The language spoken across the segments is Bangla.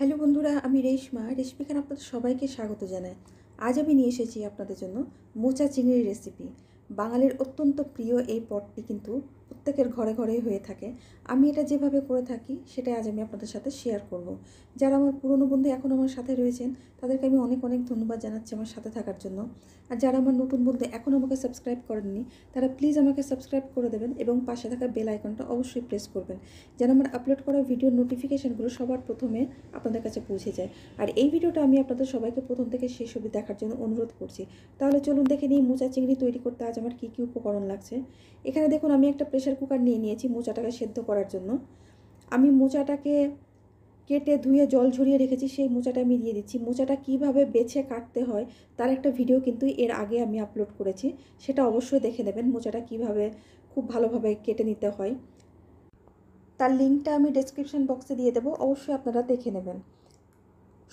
হ্যালো বন্ধুরা আমি রেশমা রেশমিখান আপনাদের সবাইকে স্বাগত জানাই আজ আমি নিয়ে এসেছি আপনাদের জন্য মোচা চিংড়ির রেসিপি বাঙালির অত্যন্ত প্রিয় এই পদটি কিন্তু প্রত্যেকের ঘরে ঘরেই হয়ে থাকে আমি এটা যেভাবে করে থাকি সেটাই আজ আমি আপনাদের সাথে শেয়ার করব। যারা আমার পুরনো বন্ধু এখন আমার সাথে রয়েছেন তাদেরকে আমি অনেক অনেক ধন্যবাদ জানাচ্ছি আমার সাথে থাকার জন্য আর যারা আমার নতুন বন্ধু এখন আমাকে সাবস্ক্রাইব করেননি তারা প্লিজ আমাকে সাবস্ক্রাইব করে দেবেন এবং পাশে থাকা বেল আইকনটা অবশ্যই প্রেস করবেন যেন আমার আপলোড করা ভিডিওর নোটিফিকেশানগুলো সবার প্রথমে আপনাদের কাছে পৌঁছে যায় আর এই ভিডিওটা আমি আপনাদের সবাইকে প্রথম থেকে শেষ অবধি দেখার জন্য অনুরোধ করছি তাহলে চলুন দেখে নিই মোচা চিংড়ি তৈরি করতে আজ আমার কী কী উপকরণ লাগছে এখানে দেখুন আমি একটা প্রেশার কুকার নিয়ে নিয়েছি মোচাটাকে সেদ্ধ করার জন্য আমি মোচাটাকে কেটে ধুয়ে জল ঝরিয়ে রেখেছি সেই মোচাটা আমি দিয়ে দিচ্ছি মোচাটা কিভাবে বেছে কাটতে হয় তার একটা ভিডিও কিন্তু এর আগে আমি আপলোড করেছি সেটা অবশ্যই দেখে নেবেন মোচাটা কিভাবে খুব ভালোভাবে কেটে নিতে হয় তার লিঙ্কটা আমি ডেসক্রিপশন বক্সে দিয়ে দেবো অবশ্যই আপনারা দেখে নেবেন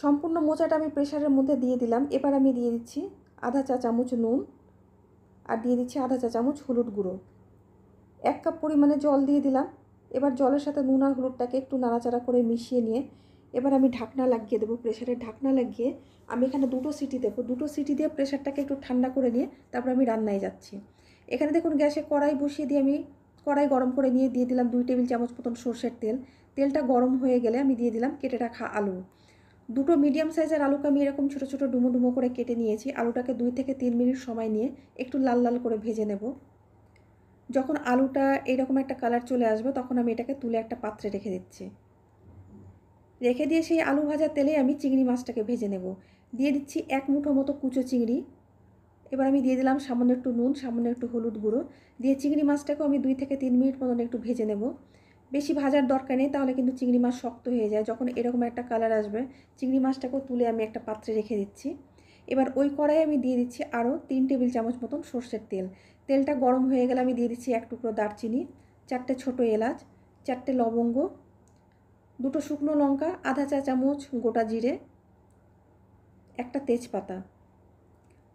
সম্পূর্ণ মোচাটা আমি প্রেশারের মধ্যে দিয়ে দিলাম এবার আমি দিয়ে দিচ্ছি আধা চা চামচ নুন আর দিয়ে দিচ্ছি আধা চা চামচ হলুদ গুঁড়ো এক কাপ পরিমাণে জল দিয়ে দিলাম এবার জলের সাথে নুন আর হলুদটাকে একটু নাড়াচাড়া করে মিশিয়ে নিয়ে এবার আমি ঢাকনা লাগিয়ে দেবো প্রেশারের ঢাকনা লাগিয়ে আমি এখানে দুটো সিটি দেবো দুটো সিটি দিয়ে প্রেশারটাকে একটু ঠান্ডা করে নিয়ে তারপর আমি রান্নায় যাচ্ছি এখানে দেখুন গ্যাসে কড়াই বসিয়ে দিয়ে আমি কড়াই গরম করে নিয়ে দিয়ে দিলাম দুই টেবিল চামচ মতন সর্ষের তেল তেলটা গরম হয়ে গেলে আমি দিয়ে দিলাম কেটে রাখা আলু দুটো মিডিয়াম সাইজের আলুকে আমি এরকম ছোটো ছোটো ডুমো ডুমো করে কেটে নিয়েছি আলুটাকে দুই থেকে তিন মিনিট সময় নিয়ে একটু লাল লাল করে ভেজে নেব যখন আলুটা এরকম একটা কালার চলে আসবে তখন আমি এটাকে তুলে একটা পাত্রে রেখে দিচ্ছি রেখে দিয়ে সেই আলু ভাজা তেলে আমি চিংড়ি মাছটাকে ভেজে নেব দিয়ে দিচ্ছি এক মুঠো মতো কুচো চিংড়ি এবার আমি দিয়ে দিলাম সামান্য একটু নুন সামান্য একটু হলুদ গুঁড়ো দিয়ে চিংড়ি মাছটাকেও আমি দুই থেকে তিন মিনিট মতন একটু ভেজে নেব বেশি ভাজার দরকার নেই তাহলে কিন্তু চিংড়ি মাছ শক্ত হয়ে যায় যখন এরকম একটা কালার আসবে চিংড়ি মাছটাকেও তুলে আমি একটা পাত্রে রেখে দিচ্ছি এবার ওই কড়াই আমি দিয়ে দিচ্ছি আরও তিন টেবিল চামচ মতন সর্ষের তেল তেলটা গরম হয়ে গেলে আমি দিয়ে দিচ্ছি এক টুকরো দারচিনি চারটে ছোট এলাচ চারটে লবঙ্গ দুটো শুকনো লঙ্কা আধা চা চামচ গোটা জিরে একটা তেজপাতা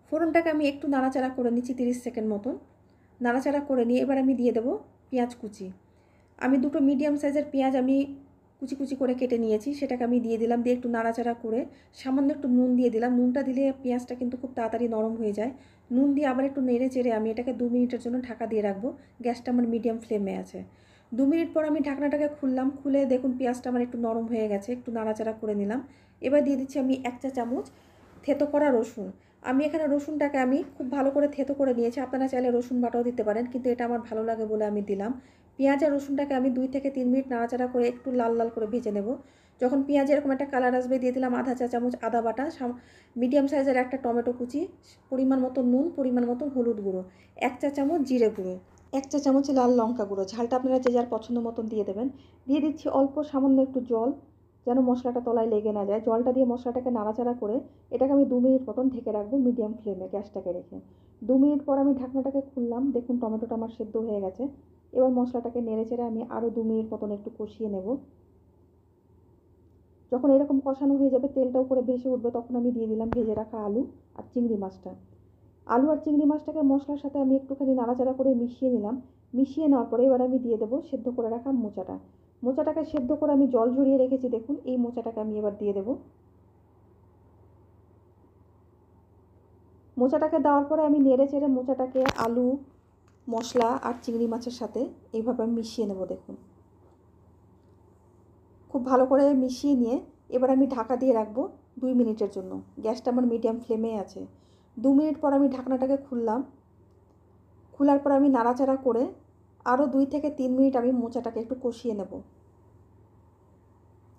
ফোরনটাকে আমি একটু নাড়াচাড়া করে নিচ্ছি তিরিশ সেকেন্ড মতন নাড়াচাড়া করে নিয়ে এবার আমি দিয়ে দেবো পেঁয়াজ কুচি আমি দুটো মিডিয়াম সাইজের পেঁয়াজ আমি কুচি কুচি করে কেটে নিয়েছি সেটাকে আমি দিয়ে দিলাম দিয়ে একটু নাড়াচাড়া করে সামান্য একটু নুন দিয়ে দিলাম নুনটা দিলে পেঁয়াজটা কিন্তু খুব তাড়াতাড়ি নরম হয়ে যায় নুন দিয়ে আবার একটু নেড়ে চেড়ে আমি এটাকে দু মিনিটের জন্য ঢাকা দিয়ে রাখবো গ্যাসটা আমার মিডিয়াম ফ্লেমে আছে দু মিনিট পর আমি ঢাকনাটাকে খুললাম খুলে দেখুন পেঁয়াজটা আমার একটু নরম হয়ে গেছে একটু নাড়াচাড়া করে নিলাম এবার দিয়ে দিচ্ছি আমি এক চা চামচ থেতো করা রসুন আমি এখানে রসুনটাকে আমি খুব ভালো করে থেতো করে নিয়েছি আপনারা চাইলে রসুন বাটাও দিতে পারেন কিন্তু এটা আমার ভালো লাগে বলে আমি দিলাম পেঁয়াজ আর রসুনটাকে আমি দুই থেকে তিন মিনিট নাড়াচাড়া করে একটু লাল লাল করে ভেজে নেব যখন পেঁয়াজ এরকম একটা কালার আসবে দিয়ে দিলাম আধা চা চামচ আদা বাটা মিডিয়াম সাইজের একটা টমেটো কুচি পরিমাণ মতো নুন পরিমাণ মতো হলুদ গুঁড়ো এক চা চামচ জিরে গুঁড়ো এক চা চামচ লাল লঙ্কা গুঁড়ো ঝালটা আপনারা যে যার পছন্দ মতন দিয়ে দেবেন দিয়ে দিচ্ছি অল্প সামান্য একটু জল যেন মশলাটা তলায় লেগে না যায় জলটা দিয়ে মশলাটাকে নাড়াচাড়া করে এটাকে আমি দু মিনিট মতন ঢেকে রাখবো মিডিয়াম ফ্লেমে গ্যাসটাকে রেখে দু মিনিট পর আমি ঢাকনাটাকে খুললাম দেখুন টমেটোটা আমার সেদ্ধ হয়ে গেছে এবার মশলাটাকে নেড়ে চেড়ে আমি আরও দু মিনিট মতন একটু কষিয়ে নেব যখন এরকম কষানো হয়ে যাবে তেলটা উপরে ভেসে উঠবে তখন আমি দিয়ে দিলাম ভেজে রাখা আলু আর চিংড়ি মাছটা আলু আর চিংড়ি মাছটাকে মশলার সাথে আমি একটুখানি নাড়াচাড়া করে মিশিয়ে নিলাম মিশিয়ে নেওয়ার পরে এবার আমি দিয়ে দেবো সেদ্ধ করে রাখা মোচাটা মোচাটাকে সেদ্ধ করে আমি জল ঝরিয়ে রেখেছি দেখুন এই মোচাটাকে আমি এবার দিয়ে দেবো মোচাটাকে দেওয়ার পরে আমি নেড়ে চেড়ে মোচাটাকে আলু মশলা আর চিংড়ি মাছের সাথে এইভাবে মিশিয়ে নেব দেখুন খুব ভালো করে মিশিয়ে নিয়ে এবার আমি ঢাকা দিয়ে রাখবো দুই মিনিটের জন্য গ্যাসটা আমার মিডিয়াম ফ্লেমে আছে দু মিনিট পর আমি ঢাকনাটাকে খুললাম খোলার পর আমি নাড়াচাড়া করে আরও দুই থেকে তিন মিনিট আমি মোচাটাকে একটু কষিয়ে নেব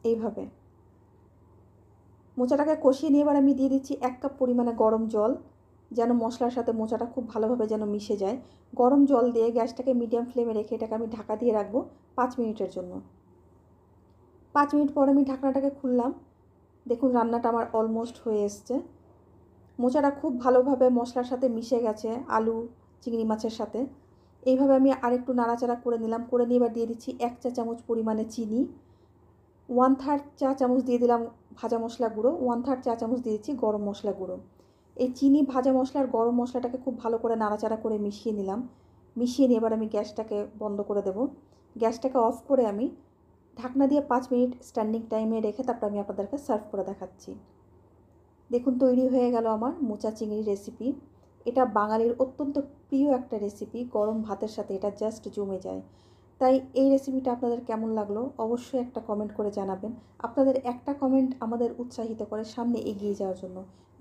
এইভাবে মোচাটাকে কষিয়ে নিয়ে এবার আমি দিয়ে দিচ্ছি এক কাপ পরিমাণে গরম জল যেন মশলার সাথে মোচাটা খুব ভালোভাবে যেন মিশে যায় গরম জল দিয়ে গ্যাসটাকে মিডিয়াম ফ্লেমে রেখে এটাকে আমি ঢাকা দিয়ে রাখবো পাঁচ মিনিটের জন্য পাঁচ মিনিট পর আমি ঢাকনাটাকে খুললাম দেখুন রান্নাটা আমার অলমোস্ট হয়ে এসছে মোচাটা খুব ভালোভাবে মশলার সাথে মিশে গেছে আলু চিংড়ি মাছের সাথে এইভাবে আমি আরেকটু নাড়াচাড়া করে নিলাম করে নিয়ে এবার দিয়ে দিচ্ছি এক চা চামচ পরিমাণে চিনি ওয়ান থার্ড চা চামচ দিয়ে দিলাম ভাজা মশলা গুঁড়ো ওয়ান থার্ড চা চামচ দিয়েছি গরম মশলা গুঁড়ো এই চিনি ভাজা মশলা আর গরম মশলাটাকে খুব ভালো করে নাড়াচাড়া করে মিশিয়ে নিলাম মিশিয়ে নিয়ে এবার আমি গ্যাসটাকে বন্ধ করে দেব গ্যাসটাকে অফ করে আমি ঢাকনা দিয়ে পাঁচ মিনিট স্ট্যান্ডিং টাইমে রেখে তারপর আমি আপনাদেরকে সার্ভ করে দেখাচ্ছি দেখুন তৈরি হয়ে গেল আমার মোচা চিংড়ি রেসিপি এটা বাঙালির অত্যন্ত প্রিয় একটা রেসিপি গরম ভাতের সাথে এটা জাস্ট জমে যায় তাই এই রেসিপিটা আপনাদের কেমন লাগলো অবশ্যই একটা কমেন্ট করে জানাবেন আপনাদের একটা কমেন্ট আমাদের উৎসাহিত করে সামনে এগিয়ে যাওয়ার জন্য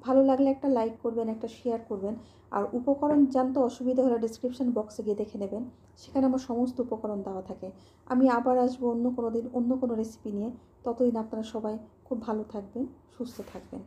ভালো লাগলে একটা লাইক করবেন একটা শেয়ার করবেন আর উপকরণ জানতে অসুবিধা হলে ডিসক্রিপশান বক্সে গিয়ে দেখে নেবেন সেখানে আমার সমস্ত উপকরণ দেওয়া থাকে আমি আবার আসবো অন্য কোনো দিন অন্য কোনো রেসিপি নিয়ে ততদিন আপনারা সবাই খুব ভালো থাকবেন সুস্থ থাকবেন